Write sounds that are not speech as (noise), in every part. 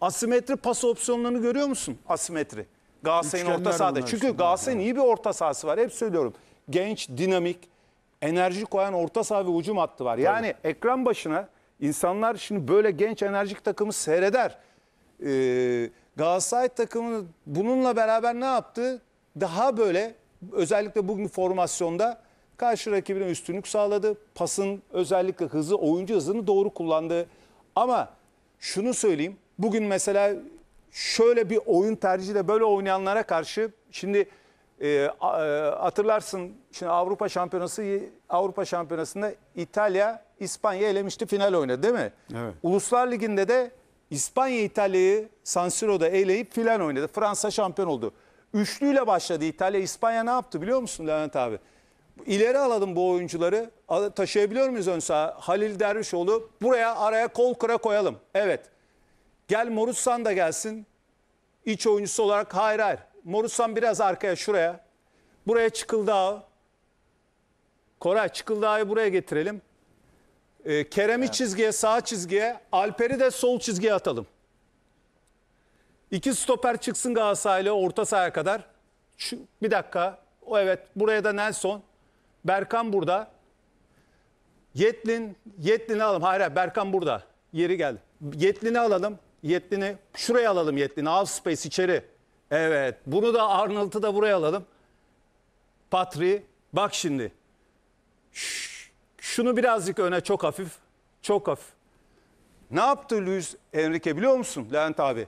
Asimetri pas opsiyonlarını görüyor musun? Asimetri. Galatasaray'ın orta sahada. Çünkü Galatasaray'ın iyi bir orta sahası var. Hep söylüyorum. Genç, dinamik, enerji koyan orta saha ve ucum hattı var. Yani ekran başına insanlar şimdi böyle genç enerjik takımı seyreder. Ee, Galatasaray takımı bununla beraber ne yaptı? Daha böyle özellikle bugün formasyonda karşı rakibine üstünlük sağladı. Pasın özellikle hızı, oyuncu hızını doğru kullandı. Ama şunu söyleyeyim bugün mesela şöyle bir oyun tercihiyle böyle oynayanlara karşı şimdi e, e, hatırlarsın şimdi Avrupa Şampiyonası Avrupa Şampiyonası'nda İtalya İspanya elemişti final oynadı değil mi? Evet. Uluslar Ligi'nde de İspanya İtalya'yı San Siro'da eleyip final oynadı. Fransa şampiyon oldu. Üçlüyle başladı İtalya. İspanya ne yaptı biliyor musun Levent abi? İleri alalım bu oyuncuları. Taşıyabiliyor muyuz ön saha? Halil Dervişoğlu buraya araya kol kıra koyalım. Evet. Gel Morussan da gelsin. İç oyuncusu olarak hayır hayır. Morussan biraz arkaya şuraya. Buraya Çıkıldağ. Koray Çıkıldağ'ı buraya getirelim. Ee, Kerem'i evet. çizgiye sağ çizgiye. Alper'i de sol çizgiye atalım. İki stoper çıksın Galatasaray'la orta sahaya kadar. Şu, bir dakika. O evet buraya da Nelson. Berkan burada. Yetlin, Yetlin'i alalım. Hayır, hayır Berkan burada. Yeri geldi. Yetlin'i alalım. Yettin'i şuraya alalım Yettin'i. Half space içeri. Evet. Bunu da Arnold'u da buraya alalım. Patri. Bak şimdi. Şunu birazcık öne çok hafif. Çok hafif. Ne yaptı Luis Enrique biliyor musun Levent abi?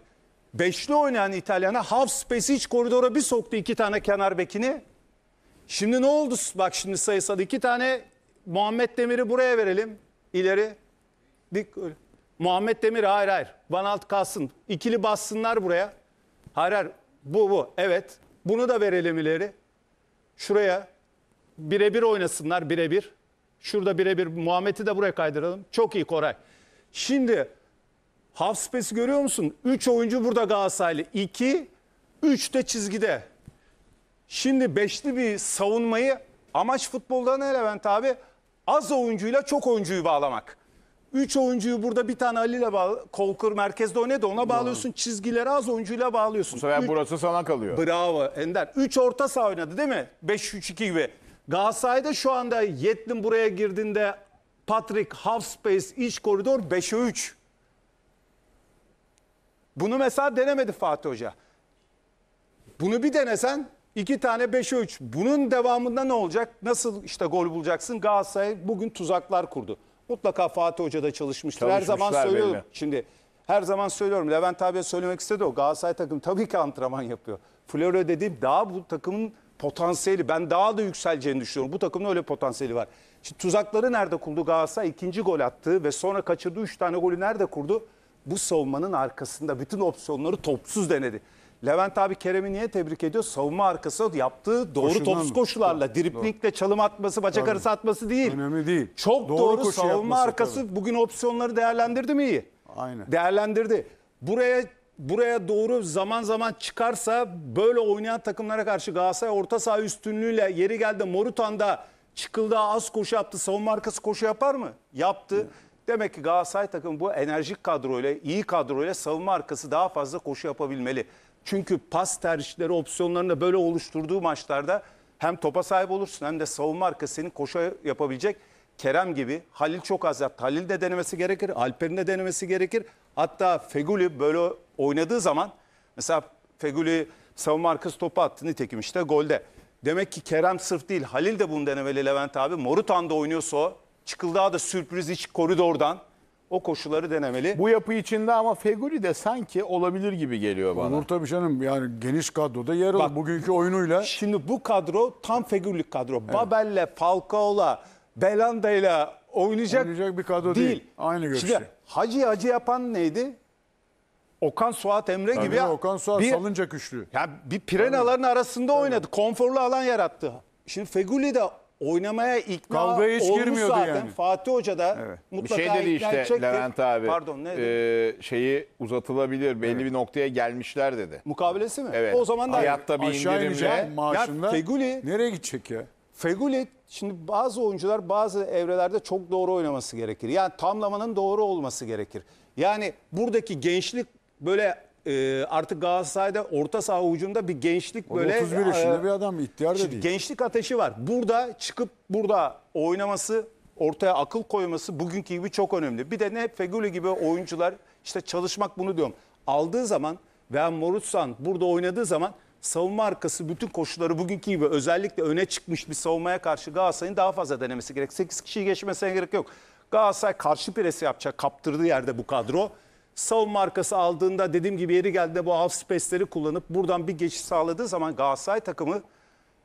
Beşli oynayan İtalyan'a half space iç koridora bir soktu iki tane kenar bekini. Şimdi ne oldu? Bak şimdi sayısal iki tane Muhammed Demir'i buraya verelim. İleri. Dik öyle. Muhammed Demir hayır hayır. Van Alt kalsın. İkili bassınlar buraya. Hayır hayır. Bu bu. Evet. Bunu da verelim ileri. Şuraya birebir oynasınlar birebir. Şurada birebir Muhammed'i de buraya kaydıralım. Çok iyi Koray. Şimdi half space'i görüyor musun? 3 oyuncu burada Galatasaraylı. 2, 3 de çizgide. Şimdi beşli bir savunmayı amaç futbolda ne Levent abi? Az oyuncuyla çok oyuncuyu bağlamak. 3 oyuncuyu burada bir tane Ali ile bağlı. Kolkur merkezde de ona bağlıyorsun. Çizgileri az oyuncuyla bağlıyorsun. Bu sefer burası sana kalıyor. Bravo Ender. 3 orta saha oynadı değil mi? 5-3-2 gibi. Galatasaray'da şu anda Yetlin buraya girdiğinde Patrick half space iç koridor 5'e 3. Bunu mesela denemedi Fatih Hoca. Bunu bir denesen iki tane 5'e 3. Bunun devamında ne olacak? Nasıl işte gol bulacaksın? Galatasaray bugün tuzaklar kurdu. Mutlaka Fatih Hoca da çalışmıştır. Her zaman söylüyorum. belli. Şimdi her zaman söylüyorum. Levent abiye söylemek istedi o. Galatasaray takım tabii ki antrenman yapıyor. Floryo dediğim daha bu takımın potansiyeli. Ben daha da yükseleceğini düşünüyorum. Bu takımın öyle potansiyeli var. Şimdi tuzakları nerede kurdu Galatasaray? ikinci gol attı ve sonra kaçırdığı 3 tane golü nerede kurdu? Bu savunmanın arkasında bütün opsiyonları topsuz denedi. Levent abi Kerem'i niye tebrik ediyor? Savunma arkası yaptığı doğru Koşundan topsuz koşularla, driplingle çalım atması, bacak arası atması değil. Önemli değil. Çok doğru, doğru koşu savunma yapması, arkası tabii. bugün opsiyonları değerlendirdi mi iyi? Aynen. Değerlendirdi. Buraya buraya doğru zaman zaman çıkarsa böyle oynayan takımlara karşı Galatasaray orta saha üstünlüğüyle yeri geldi Morutan'da çıkıldığı az koşu yaptı. Savunma arkası koşu yapar mı? Yaptı. Evet. Demek ki Galatasaray takımı bu enerjik kadroyla, iyi kadroyla savunma arkası daha fazla koşu yapabilmeli. Çünkü pas tercihleri opsiyonlarını böyle oluşturduğu maçlarda hem topa sahip olursun hem de savunma arkası senin koşa yapabilecek Kerem gibi. Halil çok az yaptı. Halil de denemesi gerekir. Alper'in de denemesi gerekir. Hatta Feguli böyle oynadığı zaman mesela Feguli savunma arkası topu attı nitekim işte golde. Demek ki Kerem sırf değil Halil de bunu denemeli Levent abi. Morutan'da oynuyorsa o. Çıkıldağ da sürpriz iç koridordan o koşulları denemeli. Bu yapı içinde ama Feguli de sanki olabilir gibi geliyor bana. Olur tabii canım yani geniş kadroda yer alır Bak, bugünkü oyunuyla. Şimdi bu kadro tam Feguli kadro. Evet. Babel'le, Falcao'la, Belanda'yla oynayacak, oynayacak bir kadro değil. değil. Aynı görüşte. Şimdi Hacı Hacı yapan neydi? Okan Suat Emre Tabii gibi ya. Okan Suat bir, salınca güçlü. Ya bir pirenaların arasında Tabii. oynadı. Konforlu alan yarattı. Şimdi Feguli de oynamaya ikna Kavgaya hiç olmuş girmiyordu zaten. yani. Fatih Hoca da Evet. mutlaka bir şey dedi işte edecektir. Levent abi. Pardon ne e, dedi? e, şeyi uzatılabilir. Belli bir noktaya gelmişler dedi. Mukabelesi mi? Evet. O zaman da hayatta bir Aşağı indirimle. inecek maaşında. Feguli- Nereye gidecek ya? Feguli şimdi bazı oyuncular bazı evrelerde çok doğru oynaması gerekir. Yani tamlamanın doğru olması gerekir. Yani buradaki gençlik böyle e, artık Galatasaray'da orta saha ucunda bir gençlik Oğlum böyle... 31 yaşında e, bir adam ihtiyar da değil. Gençlik ateşi var. Burada çıkıp burada oynaması, ortaya akıl koyması bugünkü gibi çok önemli. Bir de ne Feguli gibi oyuncular işte çalışmak bunu diyorum. Aldığı zaman veya Morutsan burada oynadığı zaman savunma arkası bütün koşulları bugünkü gibi özellikle öne çıkmış bir savunmaya karşı Galatasaray'ın daha fazla denemesi gerek. 8 kişiyi geçmesine gerek yok. Galatasaray karşı presi yapacak kaptırdığı yerde bu kadro savunma arkası aldığında dediğim gibi yeri geldiğinde bu half space'leri kullanıp buradan bir geçiş sağladığı zaman Galatasaray takımı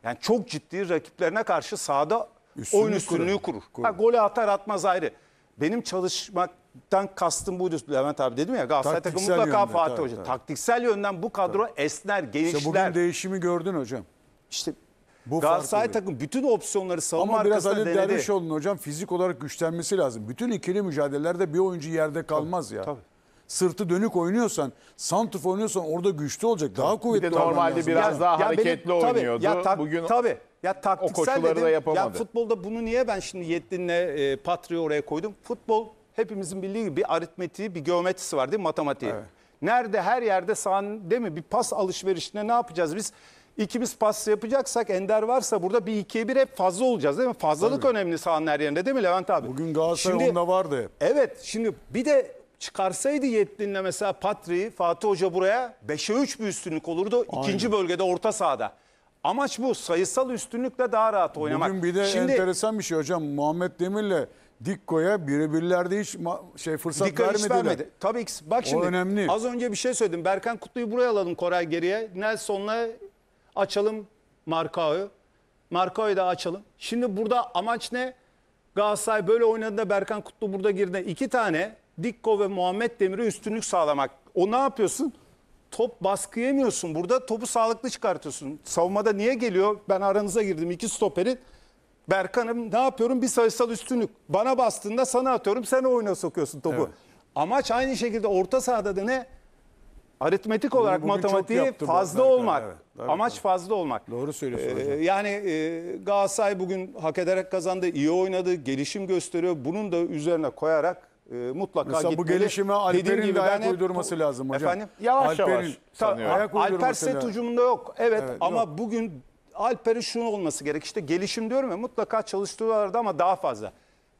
yani çok ciddi rakiplerine karşı sahada üstünlüğü oyun üstünlüğü kurur. kurur. Ha, golü atar atmaz ayrı. Benim çalışmaktan kastım buydu Levent abi dedim ya Galatasaray takımı mutlaka yönde, Fatih tabii, Hoca. Tabii. Taktiksel yönden bu kadro tabii. esner, genişler. İşte bugün değişimi gördün hocam. İşte bu Galatasaray takım bütün opsiyonları savunma Ama biraz Ali Dervişoğlu'nun hocam fizik olarak güçlenmesi lazım. Bütün ikili mücadelelerde bir oyuncu yerde kalmaz tabii, ya. Tabii sırtı dönük oynuyorsan, santif oynuyorsan orada güçlü olacak. Daha kuvvetli bir de normalde biraz lazım. daha ya hareketli benim, tabii, oynuyordu. Ya tak, Bugün tabii. Ya taktiksel dedim. Da yapamadı. Ya futbolda bunu niye ben şimdi Yedlin'le e, Patri'yi oraya koydum? Futbol hepimizin bildiği gibi bir aritmetiği, bir geometrisi var değil mi? Matematiği. Evet. Nerede her yerde sahanın değil mi? Bir pas alışverişine ne yapacağız biz? İkimiz pas yapacaksak Ender varsa burada bir ikiye bir hep fazla olacağız değil mi? Fazlalık Tabii. önemli sahanın her yerinde değil mi Levent abi? Bugün Galatasaray şimdi, onda vardı. Evet şimdi bir de çıkarsaydı Yetlin'le mesela Patri, Fatih Hoca buraya 5'e 3 bir üstünlük olurdu. ikinci bölgede orta sahada. Amaç bu sayısal üstünlükle daha rahat oynamak. Bugün bir de Şimdi enteresan bir şey hocam. Muhammed Demir'le Dikko'ya birebirlerde hiç şey fırsat Dikkat vermediler. vermedi. Tabii ki bak şimdi önemli. az önce bir şey söyledim. Berkan Kutlu'yu buraya alalım Koray geriye. Nelson'la açalım Markao'yu. Markao'yu da açalım. Şimdi burada amaç ne? Galatasaray böyle oynadığında Berkan Kutlu burada girdi. iki tane Dikko ve Muhammed Demir'e üstünlük sağlamak. O ne yapıyorsun? Top baskı yemiyorsun. Burada topu sağlıklı çıkartıyorsun. Savunmada niye geliyor? Ben aranıza girdim iki stoperin Berkan'ım ne yapıyorum? Bir sayısal üstünlük. Bana bastığında sana atıyorum. Sen oyuna sokuyorsun topu. Evet. Amaç aynı şekilde orta sahada da ne? aritmetik Bunu olarak matematiği fazla zaten. olmak. Evet, Amaç evet. fazla olmak. Doğru söylüyorsun ee, hocam. Yani e, Galatasaray bugün hak ederek kazandı, iyi oynadı, gelişim gösteriyor. Bunun da üzerine koyarak e, mutlaka Mesela gitmeli. bu gelişime Alper'in gibi de ayak hep- uydurması lazım hocam. Efendim? Yavaş Alper'in- yavaş sanıyorum. Ayak Alper set lazım. ucumda yok. Evet, Evet, ama bugün Alper'in şunu olması gerek. İşte gelişim diyorum ya mutlaka çalıştırıyorlardı ama daha fazla.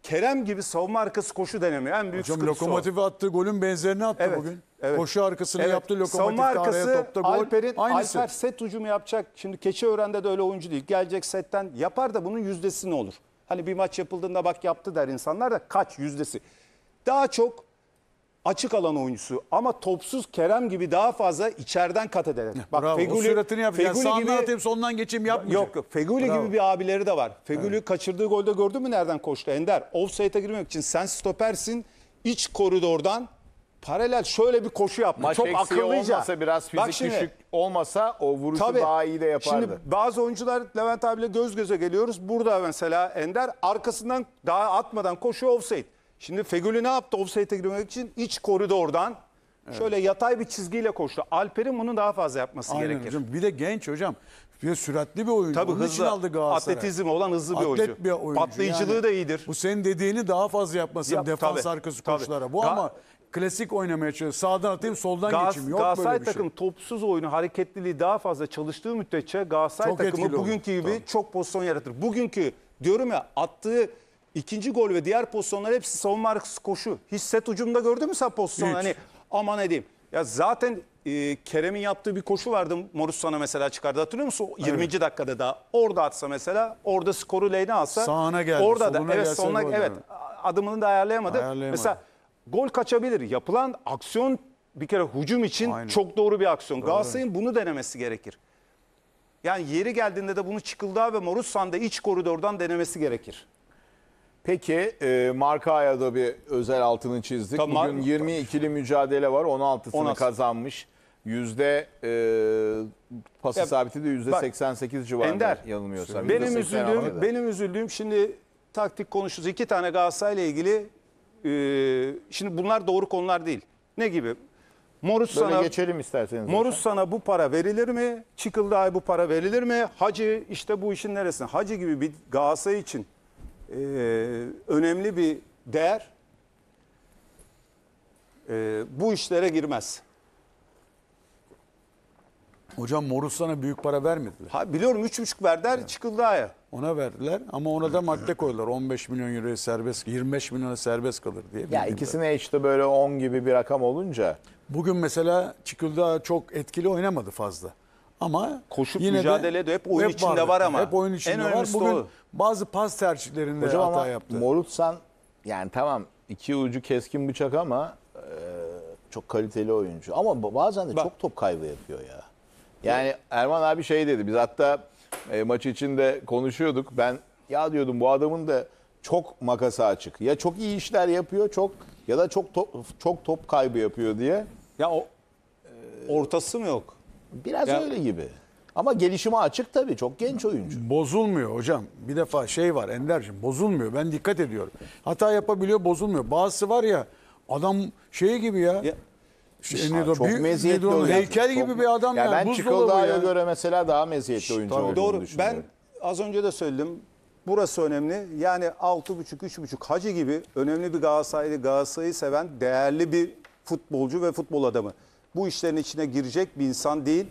Kerem gibi savunma arkası koşu denemiyor. En büyük Hocam sıkıntısı o. golün benzerini attı Evet, bugün. evet. Koşu arkasını Evet, yaptı lokomotif Savunma arkası topta gol. Alper'in Aynısı. Alper set ucumu yapacak. Şimdi keçi Keçiören'de de öyle oyuncu değil. Gelecek setten yapar da bunun yüzdesi ne olur? Hani bir maç yapıldığında bak yaptı der insanlar da kaç yüzdesi. Daha çok açık alan oyuncusu ama topsuz Kerem gibi daha fazla içeriden kat ederek. Bak Bravo. Feguli, o suratını yapacak. Feguli yani gibi, atayım sondan geçeyim yapmayacak. Yok Feguli Bravo. gibi bir abileri de var. Feguli evet. kaçırdığı golde gördün mü nereden koştu Ender? Offside'e girmek için sen stopersin iç koridordan paralel şöyle bir koşu yaptı. Çok akıllıca. olmasa biraz fizik şimdi, düşük olmasa o vuruşu tabii, daha iyi de yapardı. Şimdi bazı oyuncular Levent abiyle göz göze geliyoruz. Burada mesela Ender arkasından daha atmadan koşuyor offside. Şimdi Fegül'ü ne yaptı offside'e girmek için? iç koridordan evet. şöyle yatay bir çizgiyle koştu. Alper'in bunu daha fazla yapması Aynen gerekir. Hocam. Bir de genç hocam. Bir de süratli bir oyuncu. Tabii Onun hızlı, için aldı Galatasaray. olan hızlı bir Atlet oyuncu. bir oyuncu. Patlayıcılığı yani, da iyidir. Bu senin dediğini daha fazla yapması Yap, defans tabii, arkası tabii. koçlara. Bu Ga ama klasik oynamaya çalışıyor. Sağdan atayım soldan Gaz, geçeyim. Yok Galatasaray böyle bir şey. takım şey. topsuz oyunu hareketliliği daha fazla çalıştığı müddetçe Galatasaray çok takımı bugünkü olur. gibi tamam. çok pozisyon yaratır. Bugünkü diyorum ya attığı İkinci gol ve diğer pozisyonlar hepsi savunma arkası koşu. Hiç set ucumda gördün mü sen pozisyonu? Hiç. Hani aman edeyim. Ya zaten e, Kerem'in yaptığı bir koşu vardı Morus sana mesela çıkardı hatırlıyor musun? Evet. 20. dakikada da orada atsa mesela orada skoru lehine alsa. Sağına geldi. Orada da evet sonuna evet yani. adımını da ayarlayamadı. ayarlayamadı. Mesela gol kaçabilir. Yapılan aksiyon bir kere hücum için Aynen. çok doğru bir aksiyon. Galatasaray'ın bunu denemesi gerekir. Yani yeri geldiğinde de bunu Çıkıldağ ve Morussan'da iç koridordan denemesi gerekir. Peki e, Marka'ya da bir özel altını çizdik. Tamam. Bugün ikili mücadele var. 16'sını 16. kazanmış. Yüzde e, pas isabeti de yüzde 88 civarında Ender, yanılmıyorsam. Benim üzüldüğüm, benim üzüldüğüm şimdi taktik konuşuyoruz. İki tane Galatasaray ile ilgili e, şimdi bunlar doğru konular değil. Ne gibi? Morus Böyle sana geçelim isterseniz. Morus sana bu para verilir mi? Çıkıldı ay bu para verilir mi? Hacı işte bu işin neresine? Hacı gibi bir Galatasaray için ee, önemli bir değer e, bu işlere girmez. Hocam Morusana büyük para vermediler. Ha, biliyorum 3,5 verdiler evet. çıkıldı aya. Ona verdiler ama ona da madde koydular. 15 milyon euroya serbest, 25 milyona serbest kalır diye. Ya ikisine işte böyle 10 gibi bir rakam olunca. Bugün mesela çıkıldı çok etkili oynamadı fazla. Ama Koşup yine mücadele de, hep oyun hep içinde var ama. Hep oyun içinde en var. Bugün o. bazı pas tercihlerinde Hocam hata ama yaptı. Morutsan yani tamam iki ucu keskin bıçak ama e, çok kaliteli oyuncu. Ama bazen de Bak. çok top kaybı yapıyor ya. Yani evet. Erman abi şey dedi biz hatta e, maç içinde konuşuyorduk. Ben ya diyordum bu adamın da çok makası açık. Ya çok iyi işler yapıyor çok ya da çok top, çok top kaybı yapıyor diye. Ya o e, ortası mı yok? Biraz Ya- öyle gibi. Ama gelişime açık tabii. Çok genç oyuncu. Bozulmuyor hocam. Bir defa şey var Ender'cim bozulmuyor. Ben dikkat ediyorum. Hata yapabiliyor bozulmuyor. Bazısı var ya adam şey gibi ya. Ya- Şey, Ha, çok Büyük- meziyetli oyuncu. Heykel Çok- gibi bir adam ya. Ben Buzdolabı Çikoldağ'a göre mesela daha meziyetli oyuncu olduğunu Doğru. Ben az önce de söyledim. Burası önemli. Yani 6.5-3.5 Hacı gibi önemli bir Galatasaraylı Galatasaray'ı seven değerli bir futbolcu ve futbol adamı bu işlerin içine girecek bir insan değil.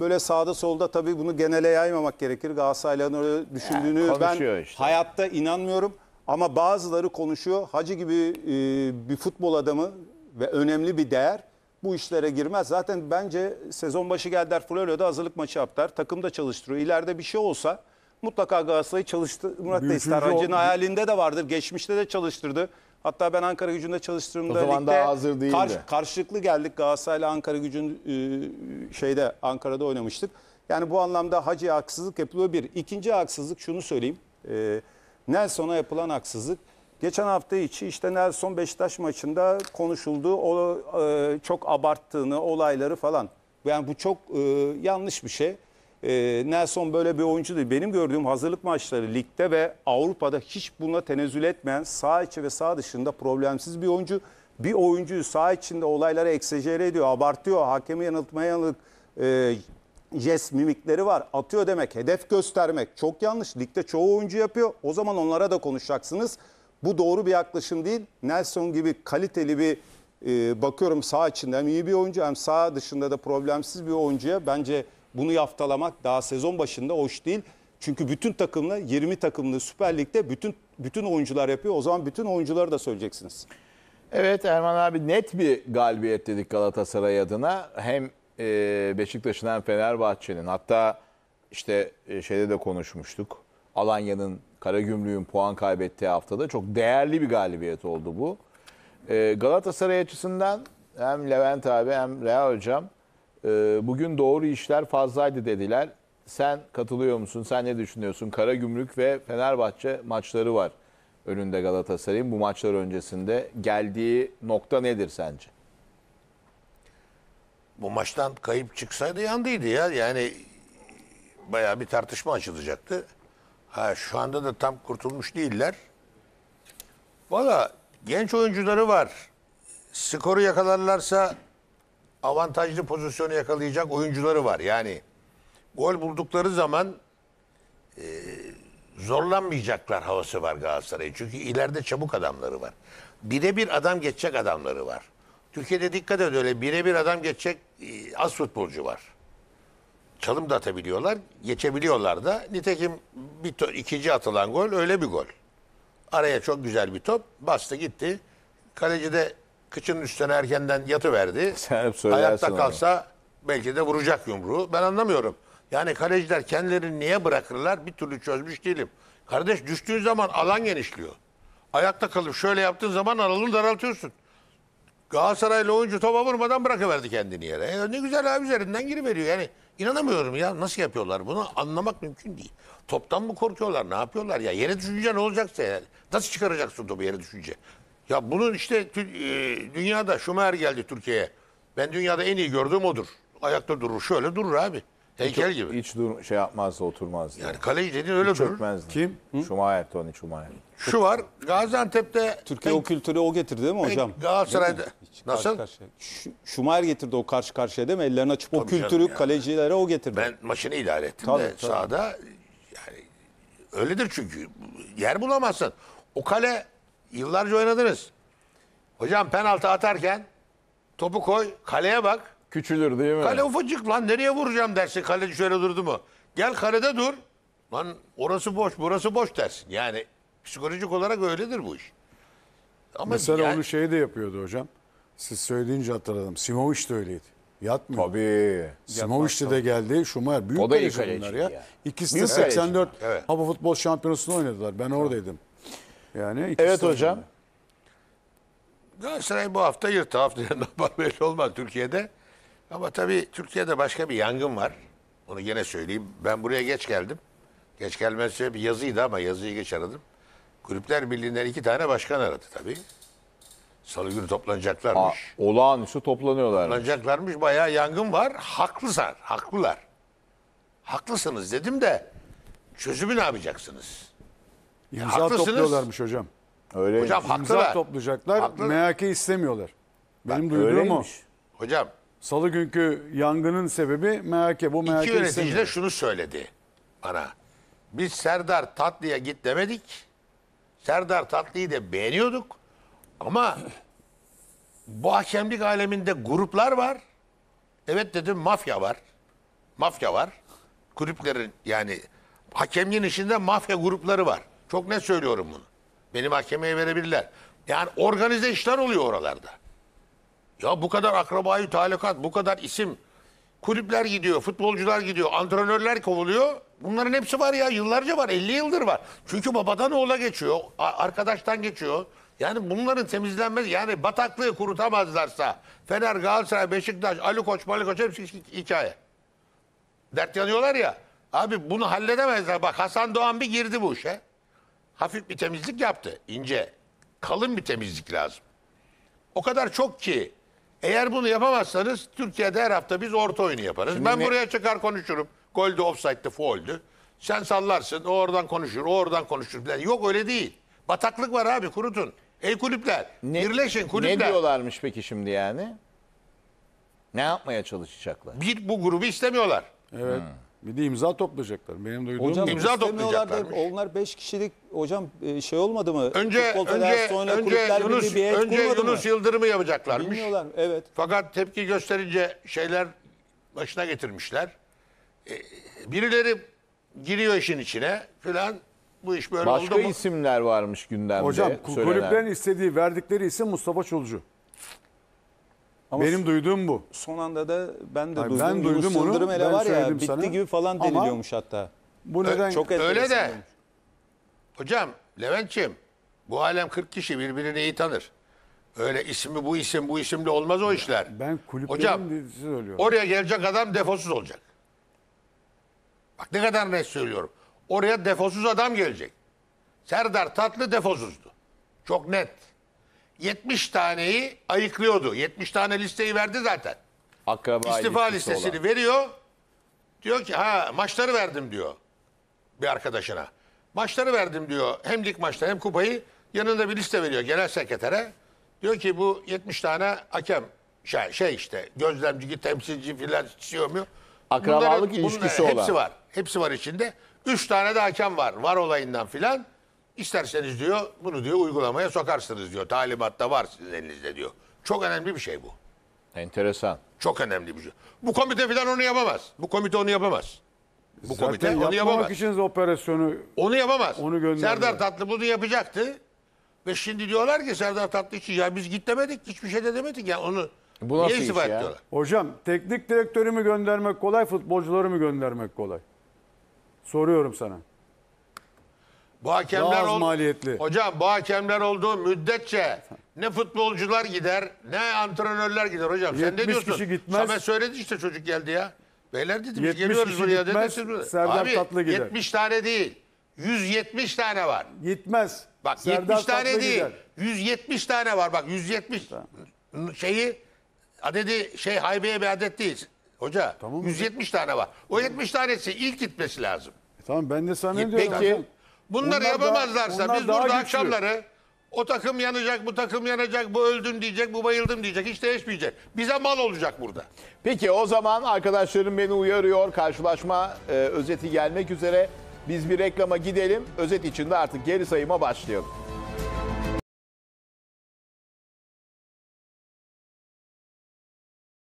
Böyle sağda solda tabii bunu genele yaymamak gerekir. Galatasaray'ın öyle düşündüğünü yani ben işte. hayatta inanmıyorum. Ama bazıları konuşuyor. Hacı gibi e, bir futbol adamı ve önemli bir değer bu işlere girmez. Zaten bence sezon başı geldiler Florya'da hazırlık maçı yaptılar. Takım da çalıştırıyor. İleride bir şey olsa mutlaka Galatasaray'ı çalıştı. Murat da ister. Hacı'nın hayalinde de vardır. Geçmişte de çalıştırdı. Hatta ben Ankara gücünde çalıştığımda o zaman daha hazır değildi. Karş, karşılıklı geldik Galatasaray'la Ankara gücün e, şeyde Ankara'da oynamıştık. Yani bu anlamda hacı haksızlık yapılıyor bir. İkinci haksızlık şunu söyleyeyim. E, Nelson'a yapılan haksızlık. Geçen hafta içi işte Nelson Beşiktaş maçında konuşuldu. O e, çok abarttığını, olayları falan. Yani bu çok e, yanlış bir şey. E, Nelson böyle bir oyuncu değil. Benim gördüğüm hazırlık maçları ligde ve Avrupa'da hiç buna tenezzül etmeyen sağ içi ve sağ dışında problemsiz bir oyuncu. Bir oyuncuyu sağ içinde olaylara eksejere ediyor, abartıyor, hakemi yanıltmaya yanılık e, jest mimikleri var. Atıyor demek, hedef göstermek çok yanlış. Ligde çoğu oyuncu yapıyor. O zaman onlara da konuşacaksınız. Bu doğru bir yaklaşım değil. Nelson gibi kaliteli bir e, bakıyorum sağ içinde hem iyi bir oyuncu hem sağ dışında da problemsiz bir oyuncuya bence bunu yaftalamak daha sezon başında hoş değil. Çünkü bütün takımlı 20 takımlı Süper Lig'de bütün bütün oyuncular yapıyor. O zaman bütün oyuncuları da söyleyeceksiniz. Evet Erman abi net bir galibiyet dedik Galatasaray adına. Hem e, Beşiktaş'ın hem Fenerbahçe'nin hatta işte e, şeyde de konuşmuştuk. Alanya'nın Karagümrük'ün puan kaybettiği haftada çok değerli bir galibiyet oldu bu. E, Galatasaray açısından hem Levent abi hem Reha hocam e, bugün doğru işler fazlaydı dediler. Sen katılıyor musun? Sen ne düşünüyorsun? Kara Gümrük ve Fenerbahçe maçları var önünde Galatasaray'ın. Bu maçlar öncesinde geldiği nokta nedir sence? Bu maçtan kayıp çıksaydı yandıydı ya. Yani bayağı bir tartışma açılacaktı. Ha şu anda da tam kurtulmuş değiller. Valla genç oyuncuları var. Skoru yakalarlarsa avantajlı pozisyonu yakalayacak oyuncuları var. Yani gol buldukları zaman e, zorlanmayacaklar havası var Galatasaray'ın. Çünkü ileride çabuk adamları var. Birebir adam geçecek adamları var. Türkiye'de dikkat edin öyle birebir adam geçecek e, az futbolcu var. Çalım da atabiliyorlar, geçebiliyorlar da. Nitekim bir to- ikinci atılan gol öyle bir gol. Araya çok güzel bir top bastı gitti. Kaleci de kıçının üstüne erkenden yatıverdi. (laughs) Sen hep söylersin Hayatta onu. kalsa belki de vuracak yumruğu. Ben anlamıyorum. Yani kaleciler kendilerini niye bırakırlar bir türlü çözmüş değilim. Kardeş düştüğün zaman alan genişliyor. Ayakta kalıp şöyle yaptığın zaman alanı daraltıyorsun. Galatasaraylı oyuncu topa vurmadan bırakıverdi kendini yere. E, ne güzel abi üzerinden giriveriyor. Yani inanamıyorum ya nasıl yapıyorlar bunu anlamak mümkün değil. Toptan mı korkuyorlar ne yapıyorlar ya yere düşünce ne olacaksa yani. Nasıl çıkaracaksın topu yere düşünce? Ya bunun işte e, dünyada Şumer geldi Türkiye'ye. Ben dünyada en iyi gördüğüm odur. Ayakta durur. Şöyle durur abi. Heykel gibi. Hiç dur, şey yapmaz, oturmaz. Yani kaleci dediğin öyle hiç durur. Çökmezdi. Kim? Hı? Şumayer, Tony Şumayer. Şu var, Gaziantep'te... Türkiye en, o kültürü o getirdi değil mi en, hocam? Galatasaray'da... Nasıl? Karşı Şumayer getirdi o karşı karşıya değil mi? Ellerini açıp Tabii o kültürü yani. kalecilere o getirdi. Ben maçını idare ettim tabii, de tabii. sahada... Yani, öyledir çünkü. Yer bulamazsın. O kale Yıllarca oynadınız. Hocam penaltı atarken topu koy, kaleye bak. Küçülür değil mi? Kale ufacık lan nereye vuracağım dersin kaleci şöyle durdu mu? Gel kalede dur. Lan orası boş, burası boş dersin. Yani psikolojik olarak öyledir bu iş. Ama Mesela yani... onu şey de yapıyordu hocam. Siz söyleyince hatırladım. Simovic de öyleydi. Yatmıyor. Tabii. Simovic de geldi. Schumacher. Büyük o ya. ya. İkisi de 84 evet. Avrupa Futbol Şampiyonası'nda oynadılar. Ben oradaydım. Yani evet hocam. Galatasaray bu hafta yırttı. Haftaya ne yapar belli olmaz Türkiye'de. Ama tabii Türkiye'de başka bir yangın var. Onu yine söyleyeyim. Ben buraya geç geldim. Geç gelmesi bir yazıydı ama yazıyı geç aradım. Kulüpler Birliği'nden iki tane başkan aradı tabii. Salı günü toplanacaklarmış. Aa, olağanüstü toplanıyorlar. Toplanacaklarmış. Bayağı yangın var. Haklısın, Haklılar. Haklısınız dedim de çözümü ne yapacaksınız? İmza Haklısınız. topluyorlarmış hocam. Öyle. Hocam haklılar. İmza toplayacaklar. Haklılar. MHK istemiyorlar. Benim Bak, duyduğum o. Hocam. Salı günkü yangının sebebi MHK. Bu MHK İki yönetici de şunu söyledi bana. Biz Serdar Tatlı'ya git demedik. Serdar Tatlı'yı da beğeniyorduk. Ama bu hakemlik aleminde gruplar var. Evet dedim mafya var. Mafya var. Kulüplerin yani hakemliğin içinde mafya grupları var. Çok net söylüyorum bunu. Beni mahkemeye verebilirler. Yani organize işler oluyor oralarda. Ya bu kadar akrabayı talukat, bu kadar isim. Kulüpler gidiyor, futbolcular gidiyor, antrenörler kovuluyor. Bunların hepsi var ya yıllarca var, 50 yıldır var. Çünkü babadan oğula geçiyor, arkadaştan geçiyor. Yani bunların temizlenmez yani bataklığı kurutamazlarsa Fener, Galatasaray, Beşiktaş, Ali Koç, Mali Koç hepsi hikaye. Dert yanıyorlar ya. Abi bunu halledemezler. Bak Hasan Doğan bir girdi bu işe hafif bir temizlik yaptı. ince. Kalın bir temizlik lazım. O kadar çok ki eğer bunu yapamazsanız Türkiye'de her hafta biz orta oyunu yaparız. Şimdi ben ne- buraya çıkar konuşurum. Goldü, offside'dı, foul'dü. Sen sallarsın, o oradan konuşur, o oradan konuşur. Yani Yok öyle değil. Bataklık var abi, kurutun. Ey kulüpler, birleşin kulüpler. Ne diyorlarmış peki şimdi yani? Ne yapmaya çalışacaklar? Bir, bu grubu istemiyorlar. Evet. Hmm. Bir de imza toplayacaklar. Benim duyduğum hocam, imza istemiyorlar onlar 5 kişilik hocam e, şey olmadı mı? Önce önce önce Kulüpler Birliği Yunus önce Yunus Yıldırım'ı yapacaklarmış. Bilmiyorlar evet. Fakat tepki gösterince şeyler başına getirmişler. E, birileri giriyor işin içine filan. Bu iş böyle Başka oldu mu? isimler varmış gündemde. Hocam kulüplerin istediği verdikleri isim Mustafa Çolcu. Ama Benim duyduğum bu. Son anda da ben de Hayır, duydum. Ben duydum Yunus onu. Ben var ya bitti sana. gibi falan Ama- deniliyormuş hatta. Bu neden? Çok Öyle de olmuş. hocam Levent'ciğim bu alem 40 kişi birbirini iyi tanır. Öyle ismi bu isim bu isimle olmaz o işler. Ben kulüp Hocam dizisi oraya gelecek adam defosuz olacak. Bak ne kadar net söylüyorum. Oraya defosuz adam gelecek. Serdar Tatlı defosuzdu. Çok net. 70 taneyi ayıklıyordu. 70 tane listeyi verdi zaten. Akraba İstifa listesini olan. veriyor. Diyor ki ha maçları verdim diyor bir arkadaşına. Maçları verdim diyor. Hem lig maçta hem kupayı yanında bir liste veriyor genel sekretere. Diyor ki bu 70 tane hakem şey, şey işte gözlemci, temsilci filan istiyor mu? Akrabalık Bunların, ilişkisi bunun, olan. Hepsi var. Hepsi var içinde. 3 tane de hakem var. Var olayından filan. İsterseniz diyor bunu diyor uygulamaya sokarsınız diyor. Talimatta var sizin elinizde diyor. Çok önemli bir şey bu. Enteresan. Çok önemli bir şey. Bu komite falan onu yapamaz. Bu komite onu yapamaz. Bu Zaten komite onu yapamaz. için operasyonu Onu yapamaz. Onu gönderdi. Serdar Tatlı bunu yapacaktı. Ve şimdi diyorlar ki Serdar Tatlı için ya biz git demedik hiçbir şey de demedik ya onu Bu nasıl niye iş ya? ediyorlar? Hocam teknik direktörü mü göndermek kolay, futbolcuları mı göndermek kolay? Soruyorum sana. Bu hakemler Daha az ol... maliyetli. Hocam bu hakemler olduğu müddetçe ne futbolcular gider ne antrenörler gider hocam. Sen ne 70 diyorsun? kişi gitmez. Samet söyledi işte çocuk geldi ya. Beyler dedim biz 70 geliyoruz buraya dedim. gitmez, Siz buraya. Serdar Abi Tatlı gider. 70 tane değil. 170 tane var. Gitmez. Bak Serdar 70 tane değil. gider. 170 tane var. Bak 170 şeyi adedi şey haybeye bir adet değil. Hoca Tamam. 170 tane var. O 70 tanesi ilk gitmesi lazım. E tamam ben de sana ne diyorum. Peki. hocam? Bunları Bunlar yapamazlarsa daha- biz burada güçlü. akşamları o takım yanacak, bu takım yanacak, bu öldüm diyecek, bu bayıldım diyecek. Hiç değişmeyecek. Bize mal olacak burada. Peki o zaman arkadaşlarım beni uyarıyor. Karşılaşma e, özeti gelmek üzere. Biz bir reklama gidelim. Özet içinde artık geri sayıma başlayalım.